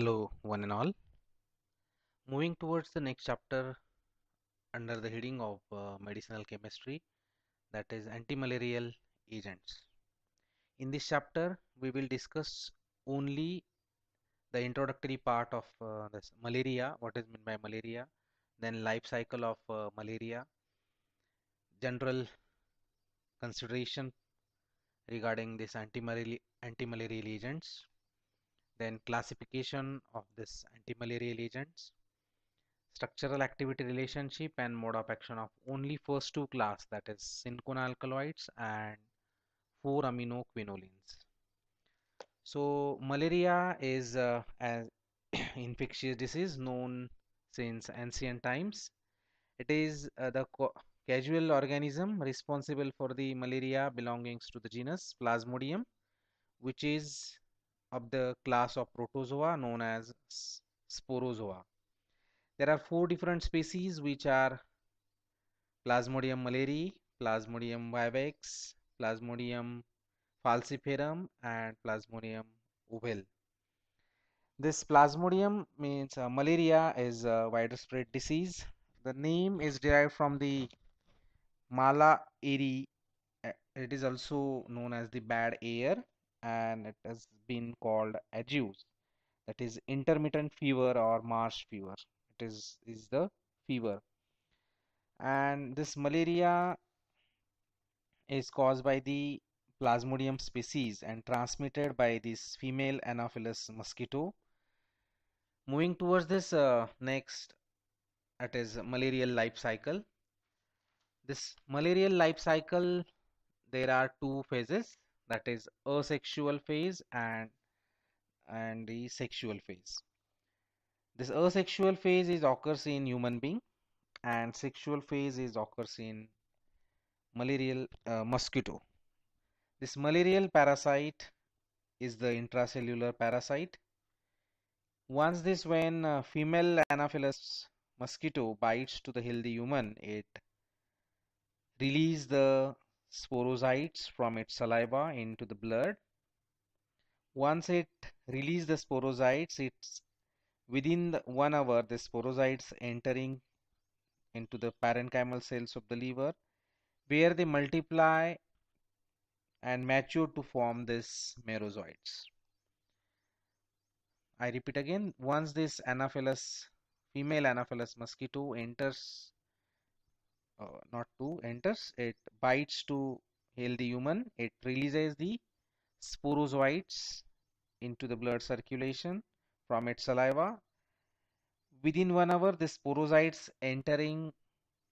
Hello, one and all. Moving towards the next chapter under the heading of uh, medicinal chemistry, that is antimalarial agents. In this chapter, we will discuss only the introductory part of uh, this malaria, what is meant by malaria, then life cycle of uh, malaria, general consideration regarding this antimalarial, antimalarial agents, then classification of this antimalarial agents, structural activity relationship and mode of action of only first two class that is alkaloids and 4 quinolines So malaria is uh, an infectious disease known since ancient times. It is uh, the casual organism responsible for the malaria belonging to the genus Plasmodium which is of the class of protozoa known as sporozoa. There are four different species which are Plasmodium malariae, Plasmodium vivax, Plasmodium falciparum and Plasmodium ovale. This Plasmodium means uh, malaria is a widespread disease. The name is derived from the mala airy. Uh, it is also known as the bad air and it has been called agues that is intermittent fever or marsh fever it is is the fever and this malaria is caused by the plasmodium species and transmitted by this female anopheles mosquito moving towards this uh, next that is malarial life cycle this malarial life cycle there are two phases that is asexual phase and and the sexual phase this asexual phase is occurs in human being and sexual phase is occurs in malarial uh, mosquito this malarial parasite is the intracellular parasite once this when uh, female anopheles mosquito bites to the healthy human it release the sporozoites from its saliva into the blood. Once it releases the sporozoites, it's within one hour the sporozoites entering into the parenchymal cells of the liver where they multiply and mature to form these merozoites. I repeat again, once this Anopheles, female Anopheles mosquito enters uh, not 2 enters it bites to healthy the human it releases the sporozoites into the blood circulation from its saliva within one hour the sporozoites entering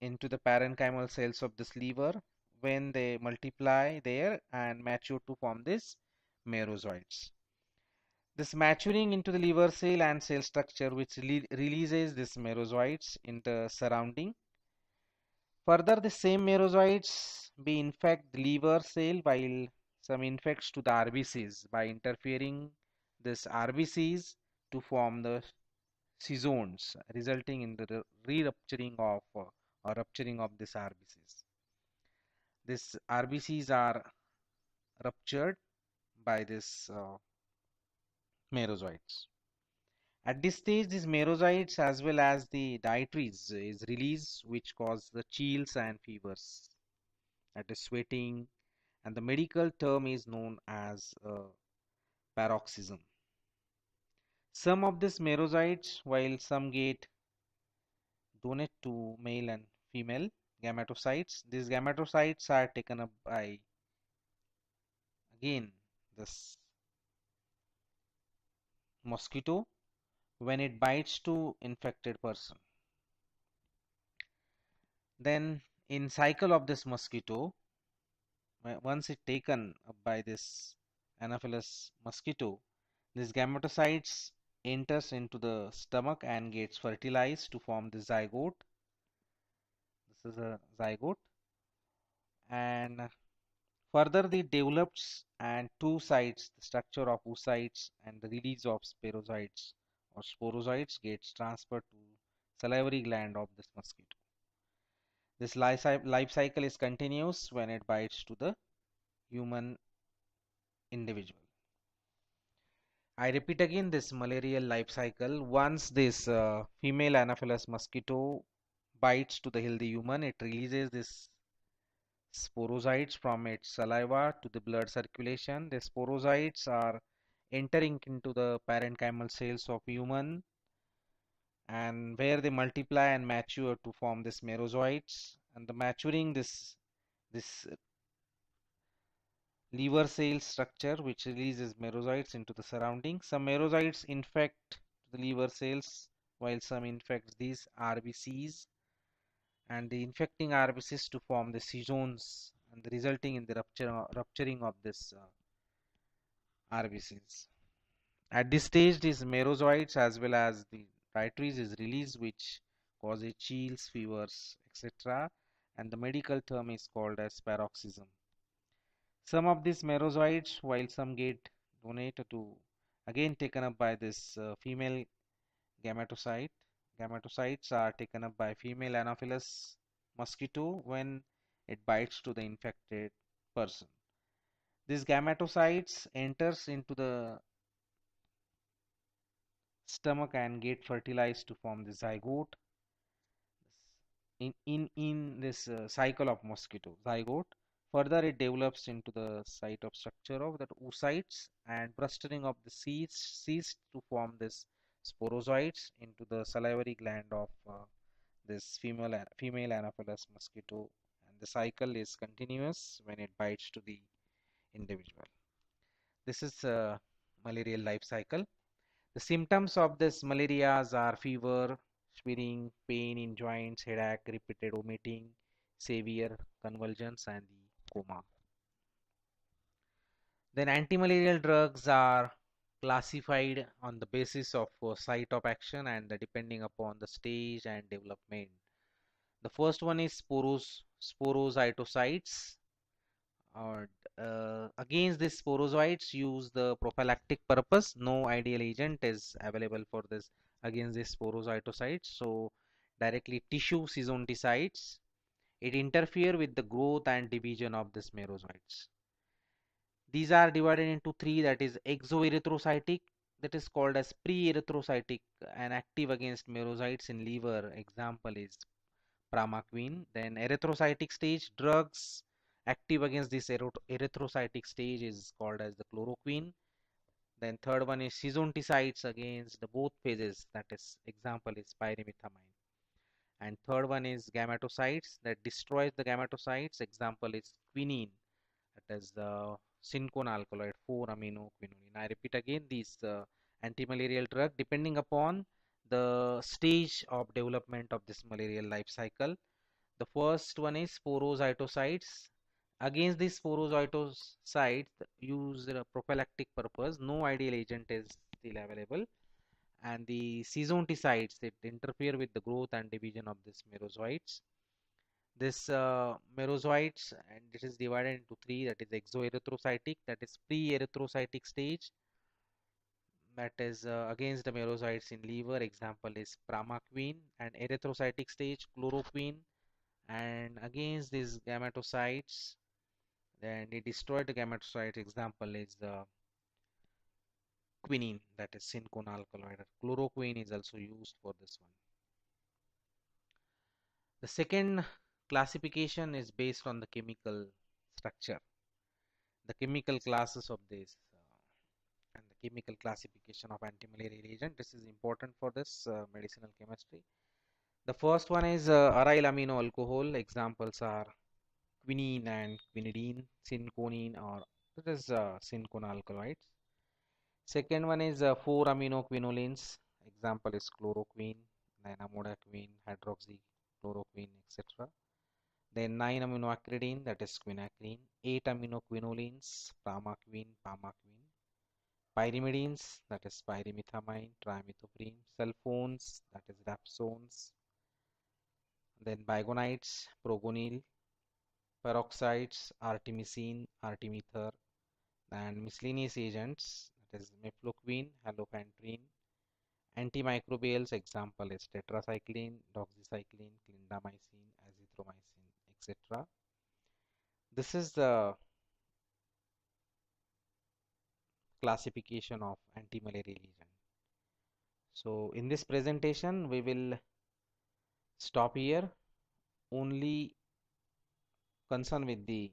into the parenchymal cells of this liver when they multiply there and mature to form this merozoites this maturing into the liver cell and cell structure which releases this merozoites in the surrounding Further, the same merozoites may infect the liver cell while some infects to the RBCs by interfering this RBCs to form the zones, resulting in the re-rupturing of or rupturing of this RBCs. This RBCs are ruptured by this uh, merozoites. At this stage, these merozoites as well as the dietaries is released, which cause the chills and fevers, that is sweating, and the medical term is known as uh, paroxysm. Some of these merozoites, while some get donate to male and female gametocytes, these gametocytes are taken up by again this mosquito when it bites to infected person. Then in cycle of this mosquito, once it taken by this Anopheles mosquito, these gametocytes enters into the stomach and gets fertilized to form the zygote. This is a zygote. And further it develops and two sites, the structure of oocytes and the release of spherocytes or sporozoites gets transferred to salivary gland of this mosquito. This life cycle is continuous when it bites to the human individual. I repeat again this malarial life cycle. Once this uh, female anopheles mosquito bites to the healthy human, it releases this sporozoites from its saliva to the blood circulation. The sporozoites are entering into the parent cells of human and where they multiply and mature to form this merozoites and the maturing this this liver cell structure which releases merozoites into the surrounding some merozoites infect the liver cells while some infect these RBCs and the infecting RBCs to form the zones and the resulting in the rupture, rupturing of this uh, RBCs. At this stage, these merozoites as well as the dietaries is released which causes chills, fevers, etc. And the medical term is called as paroxysm. Some of these merozoites, while some get donated to, again taken up by this uh, female gametocyte. Gametocytes are taken up by female Anopheles mosquito when it bites to the infected person. These gametocytes enters into the stomach and get fertilized to form the zygote in in in this uh, cycle of mosquito zygote further it develops into the site of structure of that oocytes and clustering of the seeds ceased to form this sporozoites into the salivary gland of uh, this female female anopheles mosquito and the cycle is continuous when it bites to the individual. This is a malarial life cycle. The symptoms of this malaria are fever, swelling, pain in joints, headache, repeated vomiting, severe convulsions and the coma. Then antimalarial drugs are classified on the basis of uh, site of action and depending upon the stage and development. The first one is sporos, sporocytocytes or uh, against these sporozoites use the prophylactic purpose no ideal agent is available for this against these sporozoitocytes so directly tissue sesenticides it interfere with the growth and division of the merozoites these are divided into three that is exoerythrocytic that is called as pre-erythrocytic and active against merozoites in liver example is pramaquine then erythrocytic stage drugs active against this erythrocytic stage is called as the chloroquine then third one is schizonticides against the both phases that is example is pyrimethamine and third one is gametocytes that destroys the gametocytes example is quinine that is the syncone alkaloid 4 amino quinine i repeat again these uh, anti-malarial drug depending upon the stage of development of this malarial life cycle the first one is sporocytocytes Against these sporozoitocytes used prophylactic purpose, no ideal agent is still available. And the seizonticytes, that interfere with the growth and division of these merozoites. This uh, merozoites, and it is divided into three, that is exoerythrocytic, that is pre-erythrocytic stage, that is uh, against the merozoites in liver example is pramaquine and erythrocytic stage chloroquine and against these gametocytes and the destroyed gametocyte example is the uh, quinine that is syncone alkaloid chloroquine is also used for this one the second classification is based on the chemical structure the chemical classes of this uh, and the chemical classification of antimalarial agent this is important for this uh, medicinal chemistry the first one is uh, aryl amino alcohol examples are quinine and quinidine, synconine or that is uh, alkaloids. Second one is uh, 4 aminoquinolines, example is chloroquine, dynamodaquine, hydroxychloroquine, etc. Then 9 aminoacridine, that is quinacrine, 8 aminoquinolines, pramaquine, pamaquine, pyrimidines, that is pyrimethamine, trimethoprim, sulfones, that is dapsones, then bigonides, progonyl, peroxides, artemisinin, artemether, and miscellaneous agents that is mefloquine, halocantrine, antimicrobials example is tetracycline, doxycycline, clindamycin, azithromycin, etc. This is the classification of anti-malarial agent. So in this presentation we will stop here only concerned with the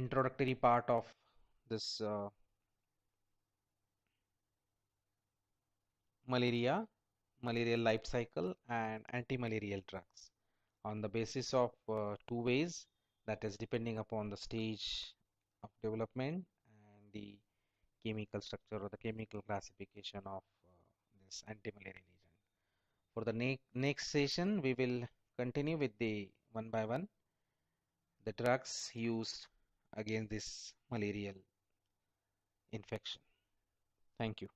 introductory part of this uh, malaria, malarial life cycle and anti-malarial drugs on the basis of uh, two ways that is depending upon the stage of development and the chemical structure or the chemical classification of uh, this anti-malarial agent. For the ne next session we will continue with the one by one the drugs used against this malarial infection. Thank you.